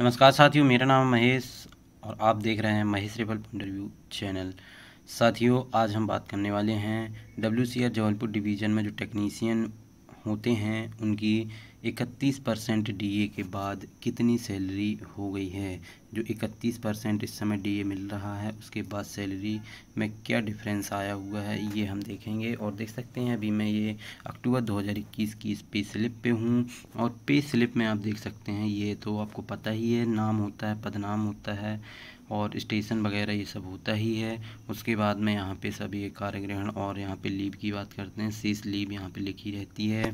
नमस्कार साथियों मेरा नाम महेश और आप देख रहे हैं महेश रेबल इंटरव्यू चैनल साथियों आज हम बात करने वाले हैं डब्ल्यू सी जबलपुर डिवीज़न में जो टेक्नीसियन होते हैं उनकी इकतीस परसेंट डी के बाद कितनी सैलरी हो गई है जो इकतीस परसेंट इस समय डी मिल रहा है उसके बाद सैलरी में क्या डिफरेंस आया हुआ है ये हम देखेंगे और देख सकते हैं अभी मैं ये अक्टूबर 2021 की इस पे स्लिप पे हूँ और पे स्लिप में आप देख सकते हैं ये तो आपको पता ही है नाम होता है पदनाम होता है और स्टेशन वगैरह ये सब होता ही है उसके बाद में यहाँ पे सभी कार्य ग्रहण और यहाँ पे लीव की बात करते हैं सीस लीव यहाँ पे लिखी रहती है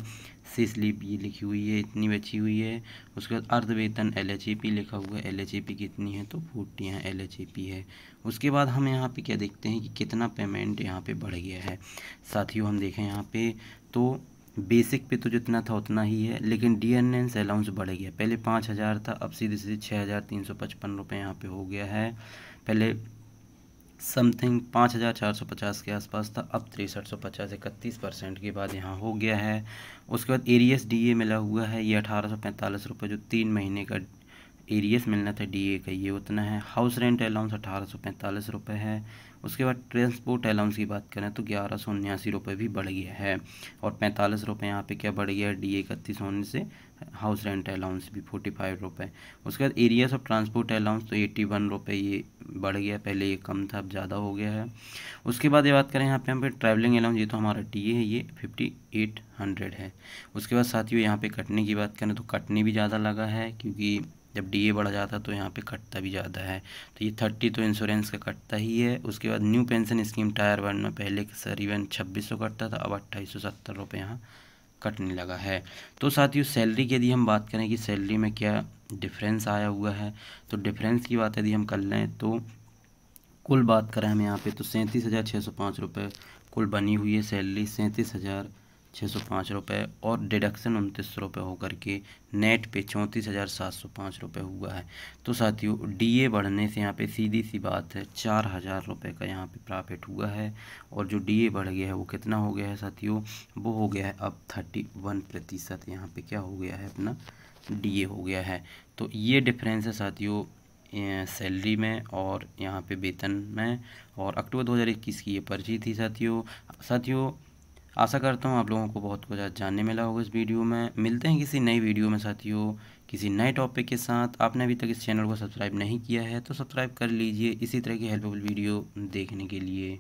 सी स्लिप ये लिखी हुई है इतनी बची हुई है उसके बाद अर्ध वेतन एल एच ई पी लिखा हुआ है एल एच ई पी कितनी है तो फोर्टी यहाँ एल एच ई पी है उसके बाद हम यहाँ पे क्या देखते हैं कि कितना पेमेंट यहाँ पे बढ़ गया है साथियों हम देखें यहाँ पे तो बेसिक पे तो जितना था उतना ही है लेकिन डी एन एन अलाउंस बढ़ गया पहले पाँच हज़ार था अब सीधे सीधे छः हज़ार तीन सौ पचपन रुपये यहाँ पे हो गया है पहले समथिंग पाँच हज़ार चार सौ पचास के आसपास था अब तिरसठ सौ पचास इकतीस परसेंट के बाद यहाँ हो गया है उसके बाद एरियस डीए मिला हुआ है ये अठारह सौ पैंतालीस रुपये जो तीन महीने का एरियस मिलना था डी ए का ये उतना है हाउस रेंट अलाउंस अठारह सौ पैंतालीस रुपये है उसके बाद ट्रांसपोर्ट अलाउंस की बात करें तो ग्यारह सौ उन्यासी रुपये भी बढ़ गया है और पैंतालीस रुपये यहाँ पे क्या बढ़ गया है डी ए इकतीस होने से हाउस रेंट अलाउंस भी फोर्टी फाइव रुपये उसके बाद एरियास ऑफ ट्रांसपोर्ट अलाउंस तो एट्टी वन रुपये ये बढ़ गया पहले ये कम था अब ज़्यादा हो गया है उसके बाद ये बात करें यहाँ पे हम पे ट्रैवलिंग अलाउंस ये तो हमारा डी है ये फिफ्टी एट हंड्रेड है उसके बाद साथियों यहाँ पर कटने की बात करें तो कटनी भी ज़्यादा लगा है क्योंकि जब डी ए बढ़ जाता तो यहाँ पे कटता भी ज़्यादा है तो ये थर्टी तो इंश्योरेंस का कटता ही है उसके बाद new pension scheme tier one में पहले करीबन छब्बीस सौ कटता था अब अट्ठाईस सौ सत्तर रुपये यहाँ कटने लगा है तो साथियों सैलरी की यदि हम बात करें कि सैलरी में क्या डिफरेंस आया हुआ है तो डिफरेंस की बात यदि हम कर लें तो कुल बात करें हम यहाँ पर तो सैंतीस हज़ार छः सौ पाँच रुपये कुल बनी हुई है सैलरी सैंतीस हज़ार छः सौ पाँच रुपये और डिडक्शन उनतीस सौ रुपये होकर के नेट पे चौंतीस हज़ार सात सौ पाँच रुपये हुआ है तो साथियों डीए बढ़ने से यहाँ पे सीधी सी बात है चार हज़ार रुपये का यहाँ पे प्रॉफिट हुआ है और जो डीए बढ़ गया है वो कितना हो गया है साथियों वो हो गया है अब थर्टी वन प्रतिशत यहाँ पर क्या हो गया है अपना ए हो गया है तो ये डिफरेंस है साथियों सैलरी में और यहाँ पे वेतन में और अक्टूबर 2021 की ये पर्ची थी साथियों साथियों आशा करता हूँ आप लोगों को बहुत कुछ आज जानने मिला होगा इस वीडियो में मिलते हैं किसी नई वीडियो में साथियों किसी नए टॉपिक के साथ आपने अभी तक इस चैनल को सब्सक्राइब नहीं किया है तो सब्सक्राइब कर लीजिए इसी तरह की हेल्पफुल वीडियो देखने के लिए